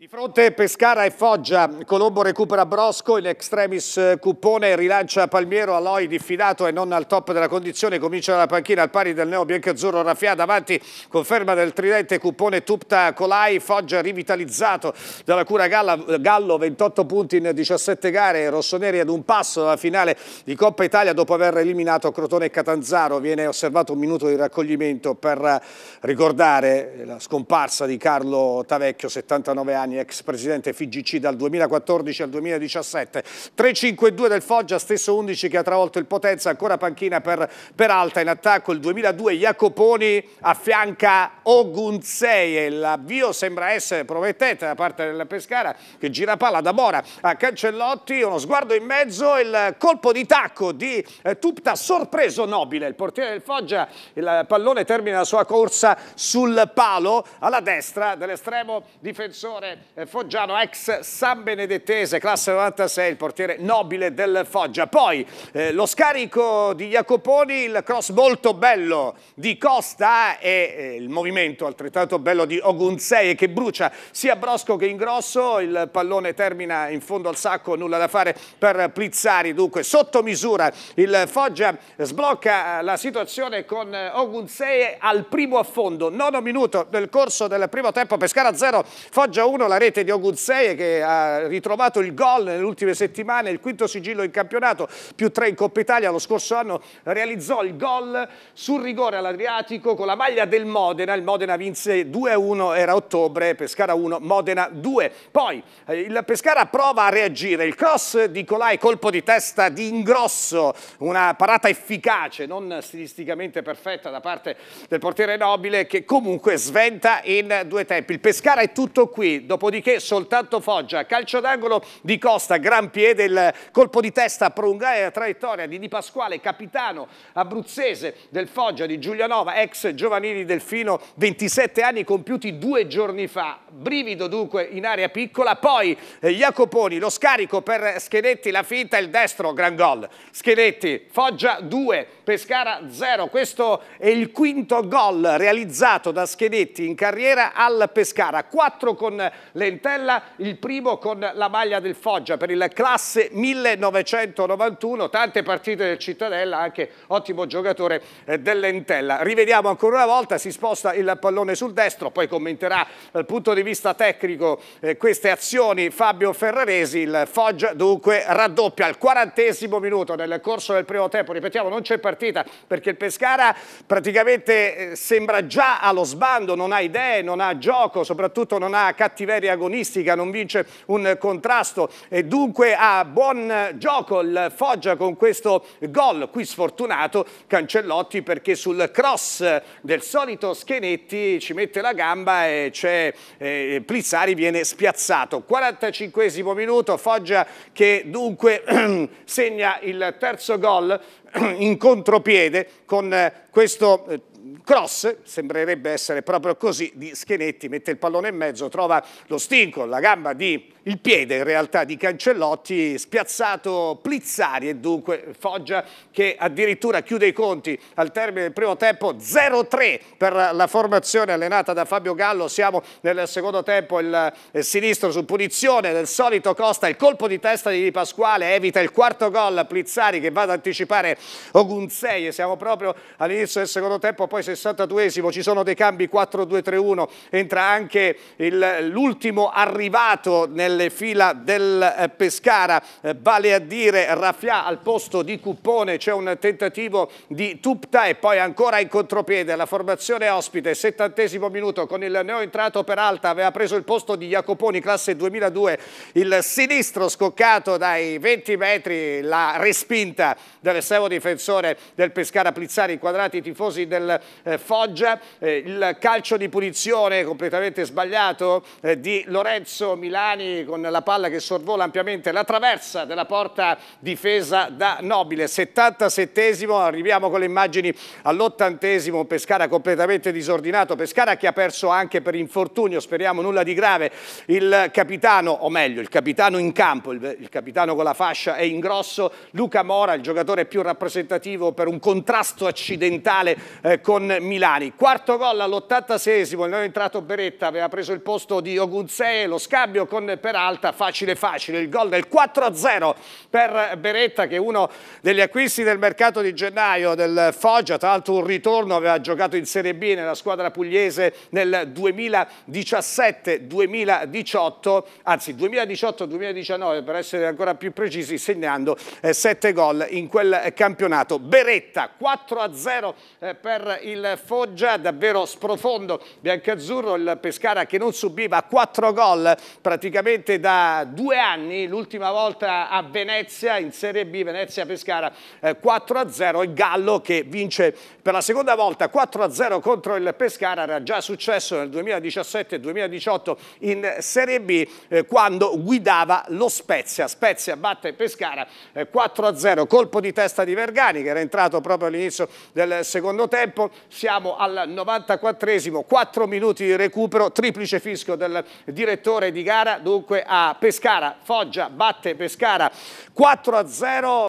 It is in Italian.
Di fronte Pescara e Foggia, Colombo recupera Brosco in extremis eh, Cuppone, rilancia Palmiero, Aloy diffidato e non al top della condizione, comincia dalla panchina al pari del neo biancazzurro Raffià, davanti conferma del tridente Cuppone, Tupta, Colai, Foggia rivitalizzato dalla cura Galla, Gallo, 28 punti in 17 gare, Rossoneri ad un passo dalla finale di Coppa Italia dopo aver eliminato Crotone e Catanzaro, viene osservato un minuto di raccoglimento per ricordare la scomparsa di Carlo Tavecchio, 79 anni Giuliani, ex presidente FIGC dal 2014 al 2017. 3-5-2 del Foggia, stesso 11 che ha travolto il Potenza, ancora panchina per, per Alta in attacco. Il 2002 Jacoponi affianca Ogunzei e l'avvio sembra essere promettente da parte del Pescara che gira palla da Mora a Cancellotti, uno sguardo in mezzo, il colpo di tacco di eh, Tupta, sorpreso Nobile, il portiere del Foggia, il pallone termina la sua corsa sul palo alla destra dell'estremo difensore eh, foggiano, ex San Benedettese, classe 96, il portiere nobile del Foggia. Poi eh, lo scarico di Jacoponi, il cross molto bello di Costa e eh, il movimento altrettanto bello di Ogunzei che brucia sia Brosco che Ingrosso, il pallone termina in fondo al sacco, nulla da fare per Plizzari, dunque sotto misura il Foggia sblocca eh, la situazione con eh, Ogunzei al primo affondo, nono minuto del corso del primo tempo, Pescara 0, Foggia 1, la rete di Ogunzeye che ha ritrovato il gol nelle ultime settimane, il quinto sigillo in campionato, più tre in Coppa Italia, lo scorso anno realizzò il gol sul rigore all'Adriatico con la maglia del Modena, il Modena vinse 2-1, era ottobre, Pescara 1, Modena 2. Poi eh, il Pescara prova a reagire, il cross di Colai, colpo di testa di Ingrosso, una parata efficace, non stilisticamente perfetta da parte del portiere Nobile che comunque sventa in due tempi. Il Pescara è tutto qui, dopo dopodiché soltanto Foggia, calcio d'angolo di Costa, gran piede, il colpo di testa a prolungare la traiettoria di Di Pasquale, capitano abruzzese del Foggia di Giulianova, ex giovanili Delfino, 27 anni compiuti due giorni fa, brivido dunque in area piccola, poi eh, Jacoponi, lo scarico per Schedetti, la finta, il destro, gran gol, Schedetti, Foggia 2, Pescara 0, questo è il quinto gol realizzato da Schedetti in carriera al Pescara, 4 con Lentella, il primo con la maglia del Foggia per il classe 1991, tante partite del Cittadella, anche ottimo giocatore eh, del Lentella. Rivediamo ancora una volta, si sposta il pallone sul destro, poi commenterà dal eh, punto di vista tecnico eh, queste azioni Fabio Ferraresi, il Foggia dunque raddoppia al quarantesimo minuto nel corso del primo tempo, ripetiamo non c'è partita perché il Pescara praticamente eh, sembra già allo sbando, non ha idee, non ha gioco, soprattutto non ha cattiveria serie agonistica, non vince un contrasto e dunque ha buon gioco il Foggia con questo gol, qui sfortunato Cancellotti perché sul cross del solito Schenetti ci mette la gamba e c'è eh, Plizzari viene spiazzato. 45 minuto, Foggia che dunque segna il terzo gol in contropiede con questo cross, sembrerebbe essere proprio così, di Schenetti, mette il pallone in mezzo, trova lo stinco, la gamba di il piede in realtà di Cancellotti spiazzato Plizzari e dunque Foggia che addirittura chiude i conti al termine del primo tempo 0-3 per la formazione allenata da Fabio Gallo siamo nel secondo tempo il, eh, sinistro su punizione del solito Costa il colpo di testa di Di Pasquale evita il quarto gol a Plizzari che va ad anticipare Ogunzei e siamo proprio all'inizio del secondo tempo poi 62esimo ci sono dei cambi 4-2-3-1 entra anche l'ultimo arrivato nel nelle fila del eh, Pescara, eh, vale a dire Raffià al posto di Cuppone, c'è un tentativo di Tupta e poi ancora in contropiede la formazione ospite, settantesimo minuto con il neo entrato per alta, aveva preso il posto di Jacoponi, classe 2002, il sinistro scoccato dai 20 metri, la respinta dell'estremo difensore del Pescara Plizzari, inquadrati i tifosi del eh, Foggia, il calcio di punizione completamente sbagliato di Lorenzo Milani con la palla che sorvola ampiamente la traversa della porta difesa da Nobile. 77esimo, arriviamo con le immagini all'ottantesimo. Pescara completamente disordinato, Pescara che ha perso anche per infortunio, speriamo nulla di grave, il capitano, o meglio il capitano in campo, il, il capitano con la fascia è in grosso, Luca Mora, il giocatore più rappresentativo per un contrasto accidentale eh, con Milani. Quarto gol all'86esimo, il nuovo entrato Beretta aveva preso il posto di Ogunzee, lo scambio con Pescara Peralta, facile facile, il gol del 4-0 per Beretta che è uno degli acquisti del mercato di gennaio del Foggia, tra l'altro un ritorno, aveva giocato in Serie B nella squadra pugliese nel 2017-2018, anzi 2018-2019 per essere ancora più precisi, segnando 7 eh, gol in quel campionato. Beretta 4-0 eh, per il Foggia, davvero sprofondo biancazzurro, il Pescara che non subiva 4 gol praticamente praticamente da due anni, l'ultima volta a Venezia, in Serie B, Venezia-Pescara, eh, 4-0, il Gallo che vince per la seconda volta 4-0 contro il Pescara, era già successo nel 2017-2018 in Serie B eh, quando guidava lo Spezia. Spezia batte Pescara eh, 4-0, colpo di testa di Vergani che era entrato proprio all'inizio del secondo tempo, siamo al 94esimo, 4 minuti di recupero, triplice fisco del direttore di gara, dunque dunque a Pescara, Foggia batte Pescara 4 a 0.